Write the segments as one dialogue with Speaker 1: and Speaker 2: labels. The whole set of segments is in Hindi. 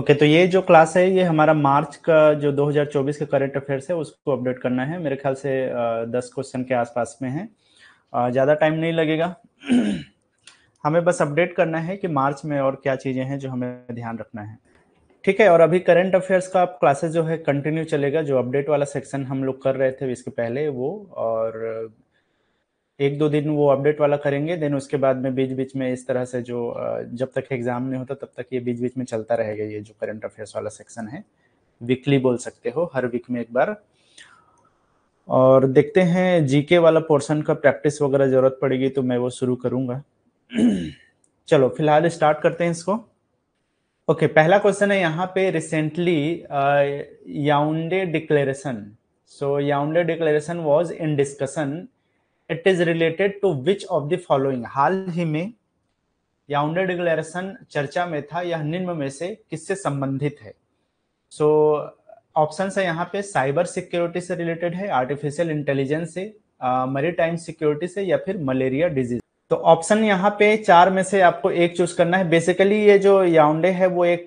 Speaker 1: ओके तो ये जो क्लास है ये हमारा मार्च का जो 2024 के करंट अफेयर्स है उसको अपडेट करना है मेरे ख्याल से दस क्वेश्चन के आसपास में है ज़्यादा टाइम नहीं लगेगा हमें बस अपडेट करना है कि मार्च में और क्या चीज़ें हैं जो हमें ध्यान रखना है ठीक है और अभी करंट अफेयर्स का आप क्लासेस जो है कंटिन्यू चलेगा जो अपडेट वाला सेक्शन हम लोग कर रहे थे इसके पहले वो और एक दो दिन वो अपडेट वाला करेंगे देन उसके बाद में बीच बीच में इस तरह से जो जब तक एग्जाम नहीं होता तब तक ये बीच बीच में चलता रहेगा ये जो करंट अफेयर्स वाला सेक्शन है वीकली बोल सकते हो हर वीक में एक बार और देखते हैं जीके वाला पोर्शन का प्रैक्टिस वगैरह जरूरत पड़ेगी तो मैं वो शुरू करूंगा चलो फिलहाल स्टार्ट करते हैं इसको ओके okay, पहला क्वेश्चन है यहाँ पे recently Yaounde declaration so Yaounde declaration was in discussion it is related to which of the following हाल ही में याउंडे डिक्लेरेशन चर्चा में था यह निम्न में से किससे संबंधित है सो ऑप्शन है यहाँ पे साइबर सिक्योरिटी से रिलेटेड है आर्टिफिशियल इंटेलिजेंस से मरी टाइम सिक्योरिटी से या फिर मलेरिया डिजीज तो ऑप्शन यहाँ पे चार में से आपको एक चूज करना है बेसिकली ये जो याउंडे है वो एक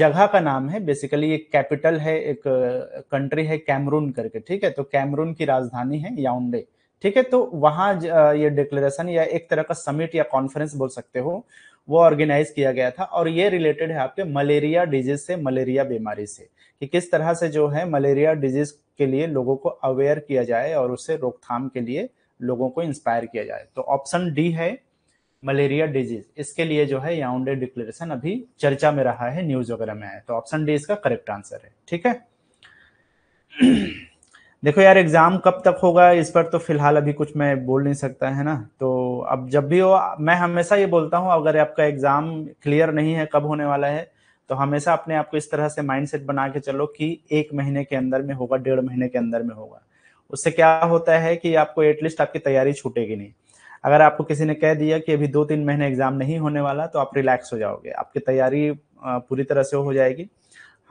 Speaker 1: जगह का नाम है बेसिकली एक कैपिटल है एक कंट्री है कैमरून करके ठीक है तो कैमरून की राजधानी है याउंडे ठीक है तो वहां ये डिक्लेरेशन या एक तरह का समिट या कॉन्फ्रेंस बोल सकते हो वो ऑर्गेनाइज किया गया था और ये रिलेटेड है आपके मलेरिया डिजीज से मलेरिया बीमारी से कि किस तरह से जो है मलेरिया डिजीज के लिए लोगों को अवेयर किया जाए और उससे रोकथाम के लिए लोगों को इंस्पायर किया जाए तो ऑप्शन डी है मलेरिया डिजीज इसके लिए जो है याउंडे डिक्लेरेशन अभी चर्चा में रहा है न्यूज वगैरह में आए तो ऑप्शन डी इसका करेक्ट आंसर है ठीक है देखो यार एग्जाम कब तक होगा इस पर तो फिलहाल अभी कुछ मैं बोल नहीं सकता है ना तो अब जब भी हो मैं हमेशा ये बोलता हूँ अगर आपका एग्जाम क्लियर नहीं है कब होने वाला है तो हमेशा अपने आप को इस तरह से माइंडसेट बना के चलो कि एक महीने के अंदर में होगा डेढ़ महीने के अंदर में होगा उससे क्या होता है कि आपको एटलीस्ट आपकी तैयारी छूटेगी नहीं अगर आपको किसी ने कह दिया कि अभी दो तीन महीने एग्जाम नहीं होने वाला तो आप रिलैक्स हो जाओगे आपकी तैयारी पूरी तरह से हो जाएगी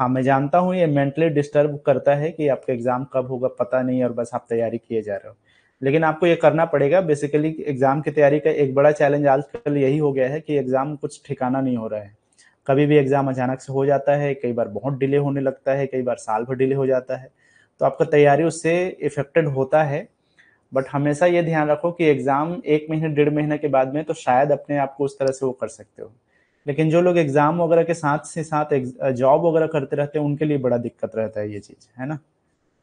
Speaker 1: हाँ मैं जानता हूँ ये मेंटली डिस्टर्ब करता है कि आपका एग्ज़ाम कब होगा पता नहीं और बस आप तैयारी किए जा रहे हो लेकिन आपको ये करना पड़ेगा बेसिकली एग्ज़ाम की तैयारी का एक बड़ा चैलेंज आजकल यही हो गया है कि एग्ज़ाम कुछ ठिकाना नहीं हो रहा है कभी भी एग्ज़ाम अचानक से हो जाता है कई बार बहुत डिले होने लगता है कई बार साल भर डिले हो जाता है तो आपका तैयारी उससे इफेक्टेड होता है बट हमेशा ये ध्यान रखो कि एग्ज़ाम एक महीने डेढ़ महीने के बाद में तो शायद अपने आप को उस तरह से वो कर सकते हो लेकिन जो लोग एग्जाम वगैरह के साथ से साथ जॉब वगैरह करते रहते हैं उनके लिए बड़ा दिक्कत रहता है ये चीज है ना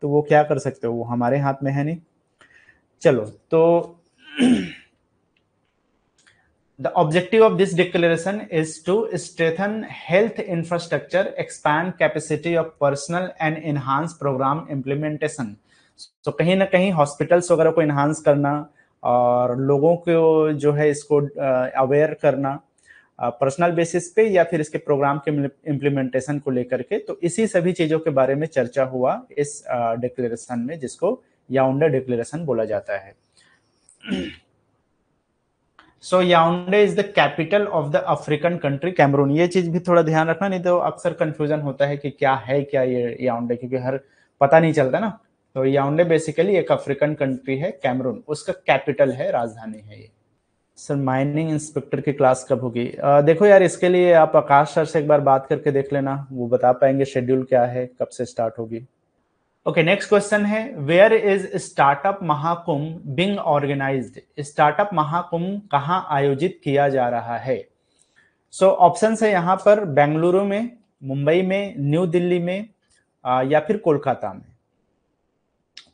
Speaker 1: तो वो क्या कर सकते हो वो हमारे हाथ में है नहीं चलो तो the objective of this declaration is to strengthen health infrastructure expand capacity of personnel and enhance programme implementation तो कहीं ना कहीं हॉस्पिटल्स वगैरह को इनहांस करना और लोगों को जो है इसको अवेयर करना पर्सनल बेसिस पे या फिर इसके प्रोग्राम के इम्प्लीमेंटेशन को लेकर के तो इसी सभी चीजों के बारे में चर्चा हुआ इस डिक्लेरेशन में जिसको याउंडे डिक्लेरेशन बोला जाता है so Yaounde is the capital of the African country Cameroon ये चीज भी थोड़ा ध्यान रखना नहीं तो अक्सर कंफ्यूजन होता है कि क्या है क्या ये याउंडे क्योंकि हर पता नहीं चलता ना तो याउंडे बेसिकली एक अफ्रीकन कंट्री है कैमरून उसका कैपिटल है राजधानी है ये सर माइनिंग इंस्पेक्टर की क्लास कब होगी देखो यार इसके लिए आप आकाश सर से एक बार बात करके देख लेना वो बता पाएंगे शेड्यूल क्या है कब से स्टार्ट होगी ओके नेक्स्ट क्वेश्चन है where is startup Mahakumbh being organise startup Mahakumbh कहाँ आयोजित किया जा रहा है सो so, ऑप्शन है यहाँ पर बेंगलुरु में मुंबई में न्यू दिल्ली में आ, या फिर कोलकाता में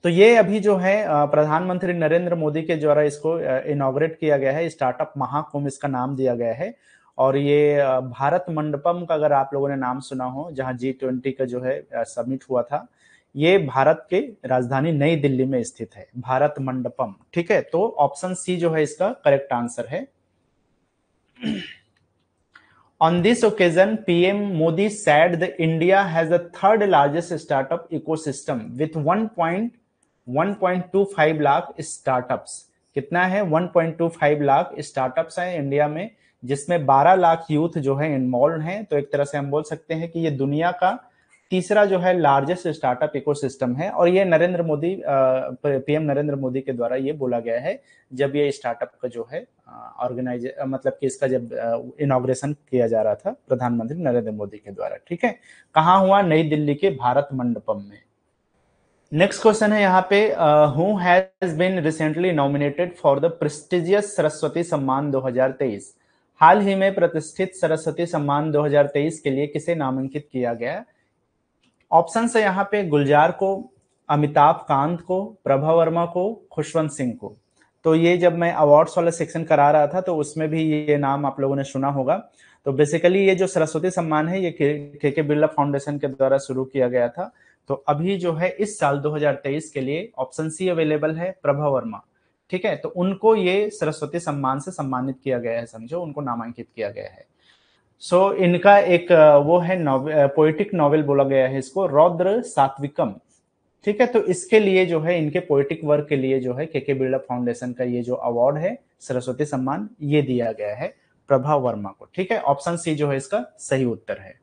Speaker 1: तो ये अभी जो है प्रधानमंत्री नरेंद्र मोदी के द्वारा इसको इनोग्रेट किया गया है स्टार्टअप महाकुंभ इसका नाम दिया गया है और ये भारत मंडपम का अगर आप लोगों ने नाम सुना हो जहां जी ट्वेंटी का जो है समिट हुआ था ये भारत के राजधानी नई दिल्ली में स्थित है भारत मंडपम ठीक है तो ऑप्शन सी जो है इसका करेक्ट आंसर है On this occasion, PM Modi said that India has the third largest startup with one 1.8 1.25 lakh startups कितना है 1.25 लाख स्टार्टअप्स हैं इंडिया में जिसमें 12 लाख यूथ जो है इन्वॉल्व हैं तो एक तरह से हम बोल सकते हैं कि ये दुनिया का तीसरा जो है लार्जेस्ट स्टार्टअप इकोसिस्टम है और ये नरेंद्र मोदी पीएम नरेंद्र मोदी के द्वारा ये बोला गया है जब ये स्टार्टअप का जो है ऑर्गेनाइज मतलब कि इसका जब इनोग्रेशन किया जा रहा था प्रधानमंत्री नरेंद्र मोदी के द्वारा ठीक है कहाँ हुआ नई दिल्ली के भारत मंडपम में नेक्स्ट क्वेश्चन है यहाँ पे who has been recently nominated for the prestigious Saraswati Samman 2023 हाल ही में प्रतिष्ठित सरस्वती सम्मान 2023 के लिए किसे नामांकित किया गया ऑप्शन है यहाँ पे गुलजार को अमिताभ कांत को प्रभा वर्मा को खुशवंत सिंह को तो ये जब मैं अवार्ड्स वाला सेक्शन करा रहा था तो उसमें भी ये नाम आप लोगों ने सुना होगा तो बेसिकली ये जो सरस्वती सम्मान है ये के के बिरला फाउंडेशन के द्वारा शुरू किया गया था तो अभी जो है इस साल 2023 के लिए ऑप्शन सी अवेलेबल है प्रभा वर्मा ठीक है तो उनको ये सरस्वती सम्मान से सम्मानित किया गया है समझो उनको नामांकित किया गया है सो so, इनका एक वो है पोइटिक नॉवेल बोला गया है इसको रौद्र सात्विकम ठीक है तो इसके लिए जो है इनके पोइटिक वर्क के लिए जो है के के बिरला फाउंडेशन का ये जो अवार्ड है सरस्वती सम्मान ये दिया गया है प्रभा वर्मा को ठीक है ऑप्शन सी जो है इसका सही उत्तर है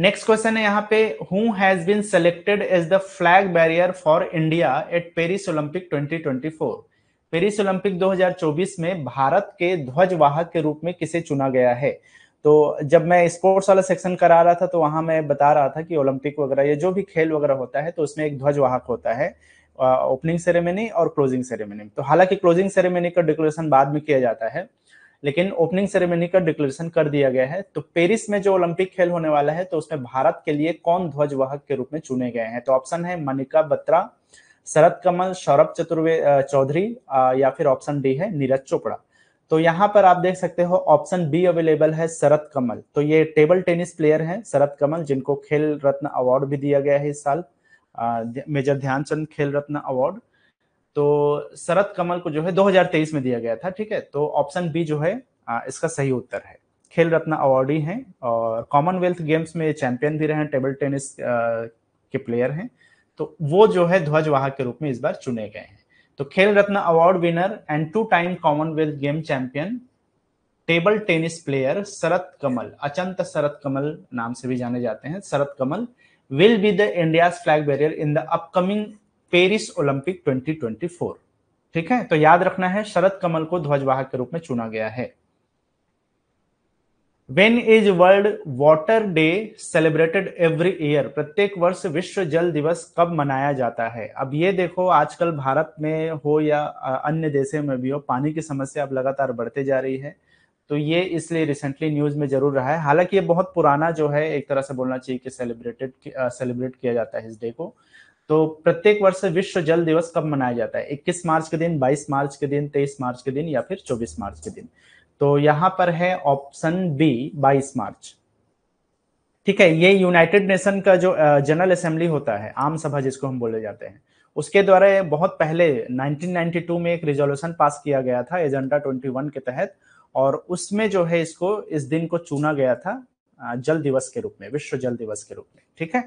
Speaker 1: नेक्स्ट क्वेश्चन है यहाँ पे who has been selected as the flag bearer for India at Paris Olympic 2024 Paris Olympic 2024 में भारत के ध्वजवाहक के रूप में किसे चुना गया है तो जब मैं स्पोर्ट्स वाला सेक्शन करा रहा था तो वहां मैं बता रहा था कि ओलंपिक वगैरह या जो भी खेल वगैरह होता है तो उसमें एक ध्वजवाहक होता है ओपनिंग सेरेमनी और क्लोजिंग सेरेमनी तो हालांकि क्लोजिंग सेरेमनी का डेकोरेशन बाद में किया जाता है लेकिन ओपनिंग सेरेमनी का डिक्लेरेशन कर दिया गया है तो पेरिस में जो ओलंपिक खेल होने वाला है तो उसमें भारत के लिए कौन ध्वज वाहक के रूप में चुने गए हैं तो ऑप्शन है मनिका बत्रा शरद कमल सौरभ चतुर्वे चौधरी या फिर ऑप्शन डी है नीरज चोपड़ा तो यहाँ पर आप देख सकते हो ऑप्शन बी अवेलेबल है शरद कमल तो ये टेबल टेनिस प्लेयर हैं शरद कमल जिनको खेल रत्न अवार्ड भी दिया गया है इस साल मेजर ध्यानचंद खेल रत्न अवार्ड तो शरद कमल को जो है 2023 में दिया गया था ठीक है तो ऑप्शन बी जो है इसका सही उत्तर है खेल रत्न अवार्डी हैं और कॉमनवेल्थ गेम्स में चैंपियन भी रहे हैं टेबल टेनिस के प्लेयर हैं तो वो जो है ध्वजवाहक के रूप में इस बार चुने गए हैं तो Khel Ratna award winner and two time Commonwealth game champion table tennis player Sharath Kamal Achanta Sharath Kamal नाम से भी जाने जाते हैं Sharath Kamal will be the India flag bearer in the upcoming Paris Olympic 2024 ठीक है तो याद रखना है शरद कमल को ध्वजवाहक के रूप में चुना गया है when is World Water Day celebrated every year प्रत्येक वर्ष विश्व जल दिवस कब मनाया जाता है अब ये देखो आजकल भारत में हो या अन्य देशों में भी हो पानी की समस्या अब लगातार बढ़ते जा रही है तो ये इसलिए रिसेंटली न्यूज में जरूर रहा है हालांकि ये बहुत पुराना जो है एक तरह से बोलना चाहिए कि सेलिब्रेटेड सेलिब्रेट किया जाता है इस डे को तो प्रत्येक वर्ष विश्व जल दिवस कब मनाया जाता है 21 मार्च के दिन 22 मार्च के दिन 23 मार्च के दिन या फिर 24 मार्च के दिन तो यहाँ पर है ऑप्शन बी 22 मार्च ठीक है ये यूनाइटेड नेशन का जो जनरल असेंबली होता है आम सभा जिसको हम बोले जाते हैं उसके द्वारा बहुत पहले 1992 में एक रिजोल्यूशन पास किया गया था एजेंडा 21 के तहत और उसमें जो है इसको इस दिन को चुना गया था जल दिवस के रूप में विश्व जल दिवस के रूप में ठीक है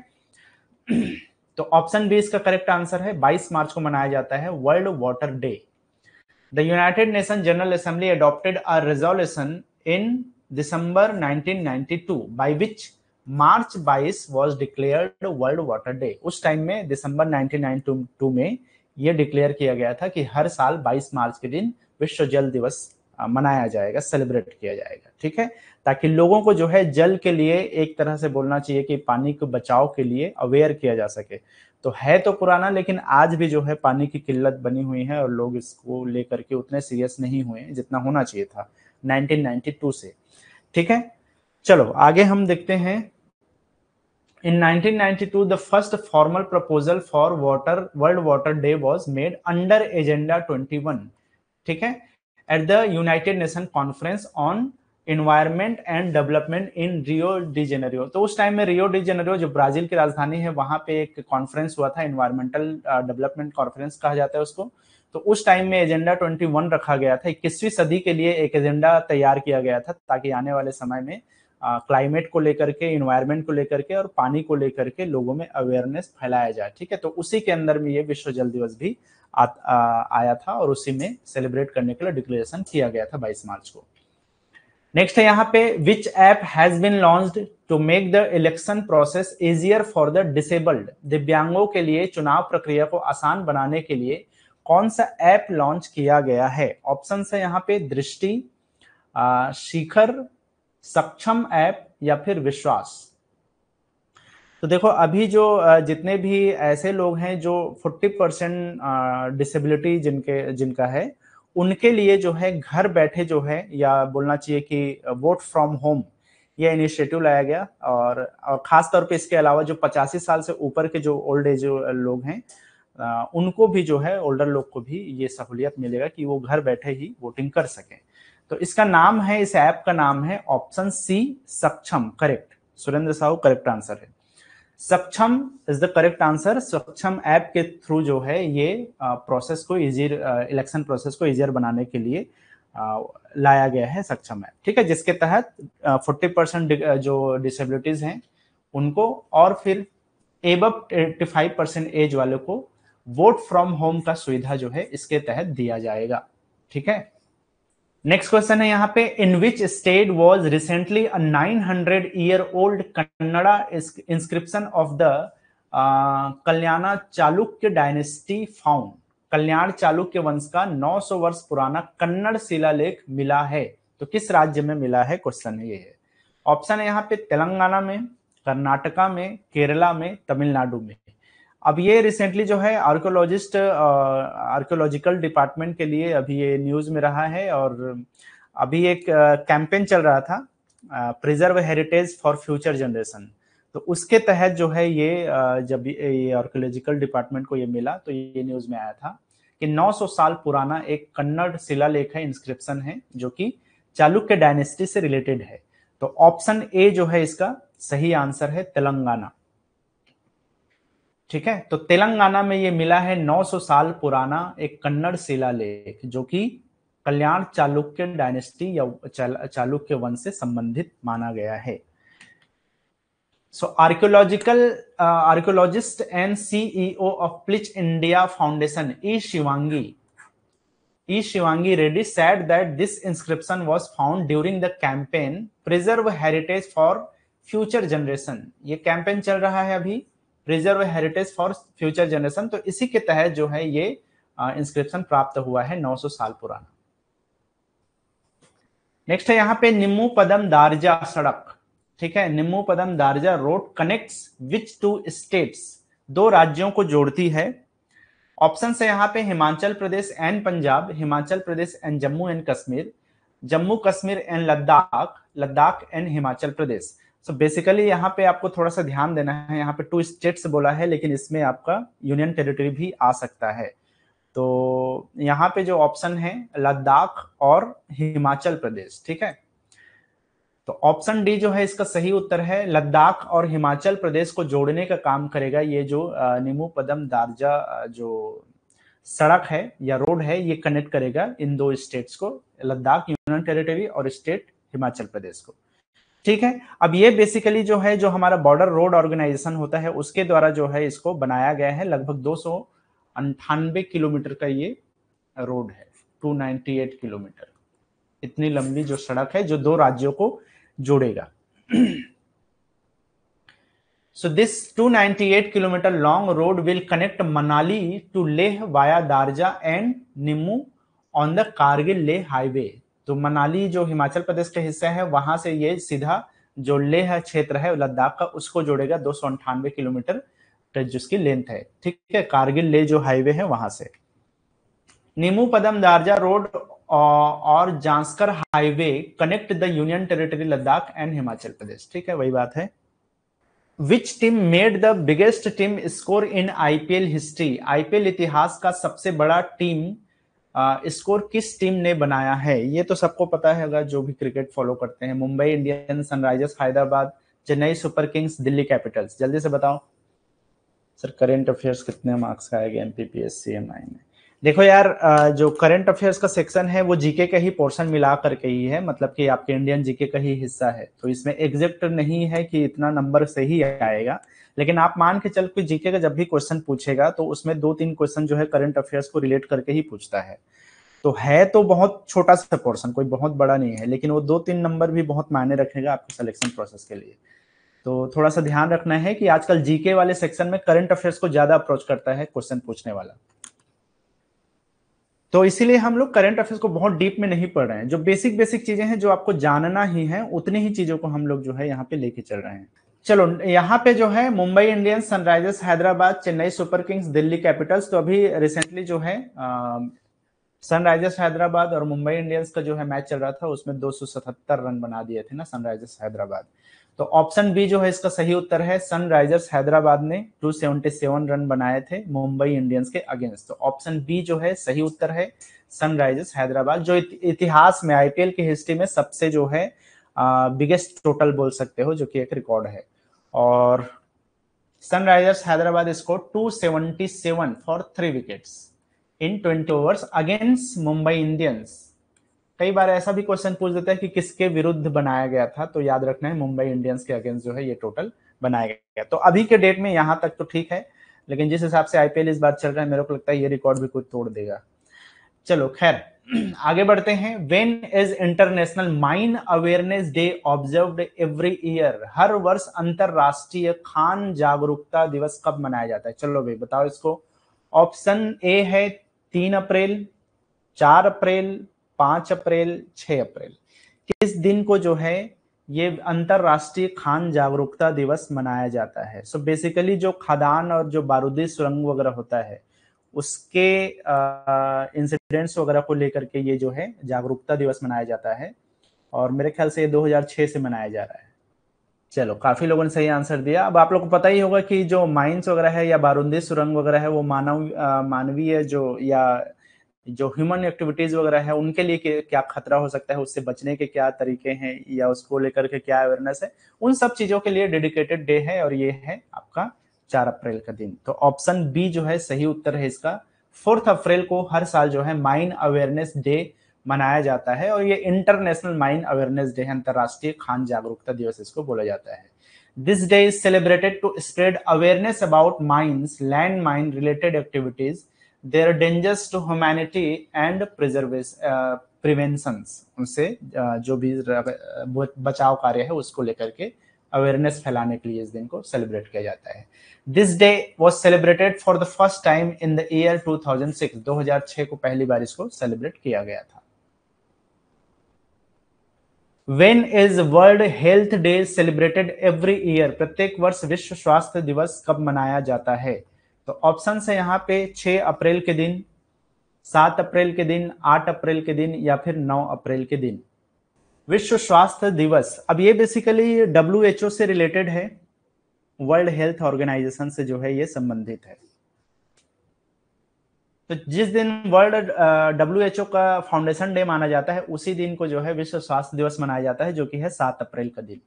Speaker 1: तो ऑप्शन बी इसका करेक्ट आंसर है 22 मार्च को मनाया जाता है World Water Day the United Nation General Assembly adopted a resolution in December 1992 by which March 22 was declared World Water Day उस टाइम में दिसंबर 1992 में यह डिक्लेयर किया गया था कि हर साल 22 मार्च के दिन विश्व जल दिवस मनाया जाएगा सेलिब्रेट किया जाएगा ठीक है ताकि लोगों को जो है जल के लिए एक तरह से बोलना चाहिए कि पानी के बचाव के लिए अवेयर किया जा सके तो है तो पुराना लेकिन आज भी जो है पानी की किल्लत बनी हुई है और लोग इसको लेकर के उतने सीरियस नहीं हुए जितना होना चाहिए था 1992 से ठीक है चलो आगे हम देखते हैं in 1992, the first formal proposal for water World Water Day was made under agenda 21. ठीक है, at the United Nation conference on environment and development in Rio de Janeiro तो उस टाइम में रियो डिजेनरियो जो ब्राजील की राजधानी है वहां पे एक कॉन्फ्रेंस हुआ था इन्वायरमेंटल डेवलपमेंट कॉन्फ्रेंस कहा जाता है उसको तो उस टाइम में एजेंडा 21 रखा गया था इक्कीसवीं सदी के लिए एक एजेंडा तैयार किया गया था ताकि आने वाले समय में क्लाइमेट uh, को लेकर के इन्वायरमेंट को लेकर के और पानी को लेकर के लोगों में अवेयरनेस फैलाया जाए ठीक है तो उसी के अंदर में ये विश्व जल दिवस भी आ, आ, आया था और उसी में सेलिब्रेट करने के लिए डिक्लेरेशन किया गया था बाईस मार्च को नेक्स्ट है यहाँ पे which app has been launched to make the election process easier for the disabled दिव्यांगों के लिए चुनाव प्रक्रिया को आसान बनाने के लिए कौन सा ऐप लॉन्च किया गया है ऑप्शन है यहाँ पे दृष्टि शिखर सक्षम ऐप या फिर विश्वास तो देखो अभी जो जितने भी ऐसे लोग हैं जो 40 परसेंट डिसेबिलिटी जिनके जिनका है उनके लिए जो है घर बैठे जो है या बोलना चाहिए कि वोट फ्रॉम होम यह इनिशिएटिव लाया गया और, और खास तौर पे इसके अलावा जो पचासी साल से ऊपर के जो ओल्ड एज लोग हैं उनको भी जो है ओल्डर लोग को भी ये सहूलियत मिलेगा कि वो घर बैठे ही वोटिंग कर सके तो इसका नाम है इस ऐप का नाम है option C Saksham correct Surendra Sahu correct answer है Saksham is the correct answer Saksham app के थ्रू जो है ये प्रोसेस को इजियर इलेक्शन प्रोसेस को इजियर बनाने के लिए लाया गया है सक्षम ऐप ठीक है जिसके तहत फोर्टी परसेंट जो डिसेबिलिटीज हैं उनको और फिर एब एट्टी फाइव परसेंट एज वालों को वोट फ्रॉम होम का सुविधा जो है इसके तहत दिया जाएगा ठीक है नेक्स्ट क्वेश्चन है यहाँ पे in which state was recently a 900 year old Kannada inscription of the Kalyana Chalukya dynasty found Kalyana Chalukya वंश का 900 वर्ष पुराना कन्नड़ शिलालेख मिला है तो किस राज्य में मिला है क्वेश्चन ये है ऑप्शन है यहाँ पे तेलंगाना में कर्नाटका में केरला में तमिलनाडु में अब ये रिसेंटली जो है आर्कोलॉजिस्ट आर्कोलॉजिकल डिपार्टमेंट के लिए अभी ये न्यूज में रहा है और अभी एक कैंपेन चल रहा था preserve heritage for future generation तो उसके तहत जो है ये जब ये आर्कोलॉजिकल डिपार्टमेंट को ये मिला तो ये न्यूज में आया था कि 900 साल पुराना एक कन्नड़ लेख है इंस्क्रिप्शन है जो कि चालुक्य डायनेस्टी से रिलेटेड है तो ऑप्शन ए जो है इसका सही आंसर है तेलंगाना ठीक है तो तेलंगाना में ये मिला है 900 साल पुराना एक कन्नड़ शिला लेख जो कि कल्याण चालुक्य डायनेस्टी या चालुक्य वंश से संबंधित माना गया है so archaeological archaeologist and CEO of Pleach India Foundation E Shivangi E Shivangi Reddy said that this inscription was found during the campaign preserve heritage for future generation ये कैंपेन चल रहा है अभी preserve heritage for future generation तो इसी के तहत जो है ये इंस्क्रिप्शन प्राप्त हुआ है 900 साल पुराना नेक्स्ट है यहाँ पे निम्बू पदम दारजा सड़क ठीक है Nimmu Padam Darcha road connects which two states दो राज्यों को जोड़ती है ऑप्शन है यहाँ पे Himachal Pradesh and Punjab Himachal Pradesh and Jammu and Kashmir Jammu Kashmir and Ladakh Ladakh and Himachal Pradesh so basically यहाँ पे आपको थोड़ा सा ध्यान देना है यहाँ पे टू स्टेट्स बोला है लेकिन इसमें आपका यूनियन टेरिटरी भी आ सकता है तो यहाँ पे जो ऑप्शन है लद्दाख और हिमाचल प्रदेश ठीक है तो ऑप्शन डी जो है इसका सही उत्तर है लद्दाख और हिमाचल प्रदेश को जोड़ने का काम करेगा ये जो निमू पदम दार्जा जो सड़क है या रोड है ये कनेक्ट करेगा इन दो स्टेट्स को लद्दाख यूनियन टेरिटरी और स्टेट हिमाचल प्रदेश को ठीक है अब ये बेसिकली जो है जो हमारा बॉर्डर रोड ऑर्गेनाइजेशन होता है उसके द्वारा जो है इसको बनाया गया है लगभग दो सौ अंठानवे किलोमीटर का ये रोड है 298 किलोमीटर इतनी लंबी जो सड़क है जो दो राज्यों को जोड़ेगा so this 298 kilometre long road will connect Manali to Leh via Darcha and Nimmu on the Kargil Leh highway तो मनाली जो हिमाचल प्रदेश का हिस्सा है वहां से ये सीधा जो लेह क्षेत्र है लद्दाख का उसको जोड़ेगा दो सौ अंठानवे किलोमीटर जिसकी लेंथ है ठीक है कारगिल ले जो हाईवे है वहां से निमू पदम दारजा रोड और Zanskar highway connect the union territory Ladakh and Himachal Pradesh ठीक है वही बात है which team made the biggest team score in IPL history IPL इतिहास का सबसे बड़ा टीम स्कोर किस टीम ने बनाया है ये तो सबको पता है अगर जो भी क्रिकेट फॉलो करते हैं Mumbai Indians Sunrisers Hyderabad Chennai Super Kings Delhi Capitals जल्दी से बताओ सर करेंट अफेयर्स कितने मार्क्स का आएगा M P P S C M I में देखो यार जो करंट अफेयर्स का सेक्शन है वो जीके का ही पोर्शन मिला करके ही है मतलब कि आपके इंडियन जीके का ही हिस्सा है तो इसमें एग्जैक्ट नहीं है कि इतना नंबर से ही आएगा लेकिन आप मान के चल कोई जीके का जब भी क्वेश्चन पूछेगा तो उसमें दो तीन क्वेश्चन जो है करंट अफेयर्स को रिलेट करके ही पूछता है तो है तो बहुत छोटा सा पोर्शन कोई बहुत बड़ा नहीं है लेकिन वो दो तीन नंबर भी बहुत मायने रखेगा आपके सिलेक्शन प्रोसेस के लिए तो थोड़ा सा ध्यान रखना है कि आजकल जीके वाले सेक्शन में करंट अफेयर्स को ज्यादा अप्रोच करता है क्वेश्चन पूछने वाला तो इसीलिए हम लोग करंट अफेयर्स को बहुत डीप में नहीं पढ़ रहे हैं जो बेसिक बेसिक चीजें हैं जो आपको जानना ही है उतनी ही चीजों को हम लोग जो है यहाँ पे लेके चल रहे हैं चलो यहाँ पे जो है Mumbai Indians Sunrisers Hyderabad Chennai Super Kings Delhi Capitals तो अभी रिसेंटली जो है सनराइजर्स हैदराबाद और मुंबई इंडियंस का जो है मैच चल रहा था उसमें 277 रन बना दिए थे ना सनराइजर्स हैदराबाद तो ऑप्शन बी जो है इसका सही उत्तर है सनराइजर्स हैदराबाद ने 277 रन बनाए थे मुंबई इंडियंस के अगेंस्ट तो ऑप्शन बी जो है सही उत्तर है सनराइजर्स हैदराबाद जो इतिहास में आईपीएल की हिस्ट्री में सबसे जो है बिगेस्ट टोटल बोल सकते हो जो कि एक रिकॉर्ड है और Sunrisers Hyderabad score two for three wickets in twenty overs against Mumbai Indians कई बार ऐसा भी क्वेश्चन पूछ देता है कि किसके विरुद्ध बनाया गया था तो याद रखना है मुंबई इंडियंस के अगेंस्ट जो है ये टोटल बनाया गया तो अभी के डेट में यहां तक तो ठीक है लेकिन जिस हिसाब से आईपीएल इस बार चल रहा है मेरे को लगता है ये रिकॉर्ड भी कुछ तोड़ देगा चलो खैर आगे बढ़ते हैं when is international mine awareness day observe every year हर वर्ष अंतरराष्ट्रीय खान जागरूकता दिवस कब मनाया जाता है चलो भाई बताओ इसको ऑप्शन ए है तीन अप्रैल चार अप्रैल पांच अप्रैल छह अप्रैल किस दिन को जो है ये अंतरराष्ट्रीय खान जागरूकता दिवस मनाया जाता है सो so बेसिकली जो खदान और जो बारूदी सुरंग वगैरह होता है उसके इंसिडेंट्स वगैरह को लेकर के ये जो है जागरूकता दिवस मनाया जाता है और मेरे ख्याल से ये 2006 से मनाया जा रहा है चलो काफी लोगों ने सही आंसर दिया अब आप लोग को पता ही होगा कि जो माइंस वगैरह है या बारूदी सुरंग वगैरह है वो मानव मानवीय जो या जो ह्यूमन एक्टिविटीज वगैरह है उनके लिए क्या खतरा हो सकता है उससे बचने के क्या तरीके हैं या उसको लेकर के क्या अवेयरनेस है उन सब चीजों के लिए डेडिकेटेड डे है और ये है आपका चार अप्रैल का दिन तो ऑप्शन बी जो है सही उत्तर है इसका फोर्थ अप्रैल को हर साल जो है माइन अवेयरनेस डे मनाया जाता है और ये इंटरनेशनल माइन अवेयरनेस डे है अंतर्राष्ट्रीय खान जागरूकता दिवस इसको बोला जाता है this day is celebrated to spread awareness about mines land mine related activities are dangers to humanity and preservation prevention उनसे uh, जो भी बचाव कार्य है उसको लेकर के अवेयरनेस फैलाने के लिए इस दिन को सेलिब्रेट किया जाता है this day was celebrated for the first time in the year 2006 2006 को पहली बार इसको सेलिब्रेट किया गया था when is World Health Day celebrated every year प्रत्येक वर्ष विश्व स्वास्थ्य दिवस कब मनाया जाता है तो ऑप्शन है यहाँ पे 6 अप्रैल के दिन 7 अप्रैल के दिन 8 अप्रैल के दिन या फिर 9 अप्रैल के दिन विश्व स्वास्थ्य दिवस अब ये बेसिकली डब्ल्यू से रिलेटेड है वर्ल्ड हेल्थ ऑर्गेनाइजेशन से जो है ये संबंधित है तो जिस दिन वर्ल्ड डब्ल्यू एच ओ का फाउंडेशन डे माना जाता है उसी दिन को जो है विश्व स्वास्थ्य दिवस मनाया जाता है जो कि है सात अप्रैल का दिन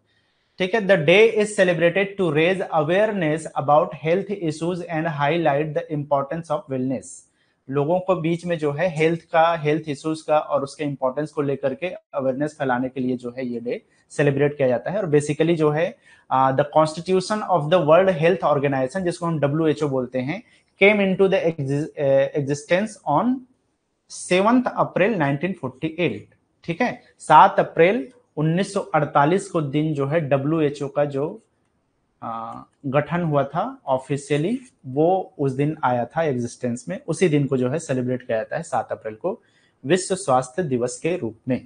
Speaker 1: ठीक है the day is celebrated to raise awareness about health issues and highlight the importance of wellness लोगों को बीच में जो है हेल्थ का हेल्थ इश्यूज का और उसके इम्पोर्टेंस को लेकर के अवेयरनेस फैलाने के लिए जो है ये डे सेलिब्रेट किया जाता है और बेसिकली जो है the constitution of the world health organization जिसको हम डब्ल्यू एच ओ बोलते हैं came in to the existence on seventh April nineteen forty eight ठीक है सात अप्रैल 1948 को दिन जो है डब्ल्यू का जो गठन हुआ था ऑफिशियली वो उस दिन आया था एग्जिस्टेंस में उसी दिन को जो है सेलिब्रेट किया जाता है सात अप्रैल को विश्व स्वास्थ्य दिवस के रूप में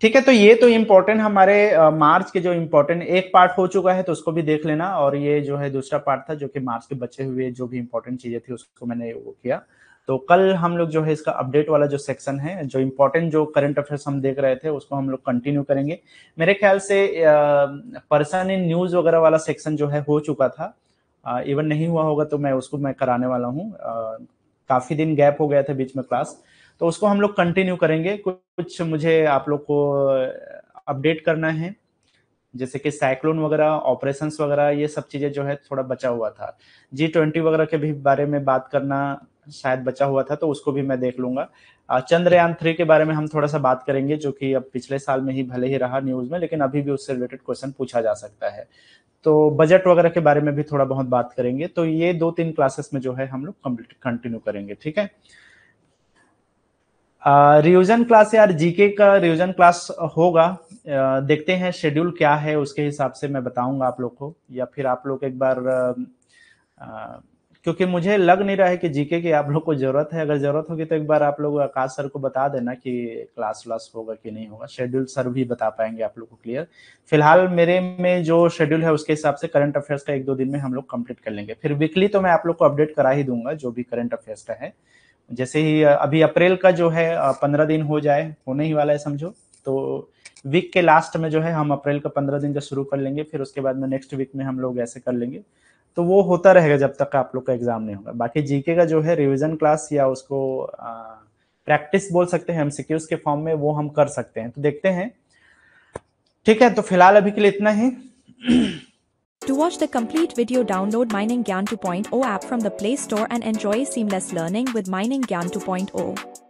Speaker 1: ठीक है तो ये तो इम्पोर्टेंट हमारे आ, मार्च के जो इम्पोर्टेंट एक पार्ट हो चुका है तो उसको भी देख लेना और ये जो है दूसरा पार्ट था जो कि मार्च के बचे हुए जो भी इम्पोर्टेंट चीजें थी उसको मैंने वो किया तो कल हम लोग जो है इसका अपडेट वाला जो सेक्शन है जो इम्पोर्टेंट जो करंट अफेयर्स हम देख रहे थे उसको हम लोग कंटिन्यू करेंगे मेरे ख्याल से पर्सन इन न्यूज वगैरह वाला सेक्शन जो है हो चुका था इवन नहीं हुआ होगा तो मैं उसको मैं कराने वाला हूँ काफी दिन गैप हो गया था बीच में क्लास तो उसको हम लोग कंटिन्यू करेंगे कुछ मुझे आप लोग को अपडेट करना है जैसे कि साइक्लोन वगैरह ऑपरेशंस वगैरह ये सब चीजें जो है थोड़ा बचा हुआ था जी ट्वेंटी वगैरह के भी बारे में बात करना शायद बचा हुआ था तो उसको भी मैं देख लूंगा चंद्रयान थ्री के बारे में हम थोड़ा सा बात करेंगे जो कि अब पिछले साल में ही भले ही रहा न्यूज में लेकिन अभी भी उससे रिलेटेड क्वेश्चन पूछा जा सकता है तो बजट वगैरह के बारे में भी थोड़ा बहुत बात करेंगे तो ये दो तीन क्लासेस में जो है हम लोग कंटिन्यू करेंगे ठीक है रिविजन क्लास यार जीके का रिविजन क्लास होगा आ, देखते हैं शेड्यूल क्या है उसके हिसाब से मैं बताऊंगा आप लोग को या फिर आप लोग एक बार आ, क्योंकि मुझे लग नहीं रहा है कि जीके की आप लोग को जरूरत है अगर जरूरत होगी तो एक बार आप लोग आकाश सर को बता देना कि क्लास व्लास होगा कि नहीं होगा शेड्यूल सर भी बता पाएंगे आप लोग को क्लियर फिलहाल मेरे में जो शेड्यूल है उसके हिसाब से करंट अफेयर्स का एक दो दिन में हम लोग कंप्लीट कर लेंगे फिर वीकली तो मैं आप लोग को अपडेट करा ही दूंगा जो भी करंट अफेयर्स का है जैसे ही अभी अप्रैल का जो है पंद्रह दिन हो जाए होने ही वाला है समझो तो वीक के लास्ट में जो है हम अप्रैल का पंद्रह दिन का शुरू कर लेंगे फिर उसके बाद में नेक्स्ट वीक में हम लोग ऐसे कर लेंगे तो वो होता रहेगा जब तक आप लोग का एग्जाम नहीं होगा बाकी जीके का जो है रिविजन क्लास या उसको प्रैक्टिस बोल सकते हैं एमसीक्यूज के फॉर्म में वो हम कर सकते हैं तो देखते हैं ठीक है तो फिलहाल अभी के लिए इतना ही To watch the complete video download Mining Gyan 2.0 app from the Play Store and enjoy seamless learning with Mining Gyan 2.0.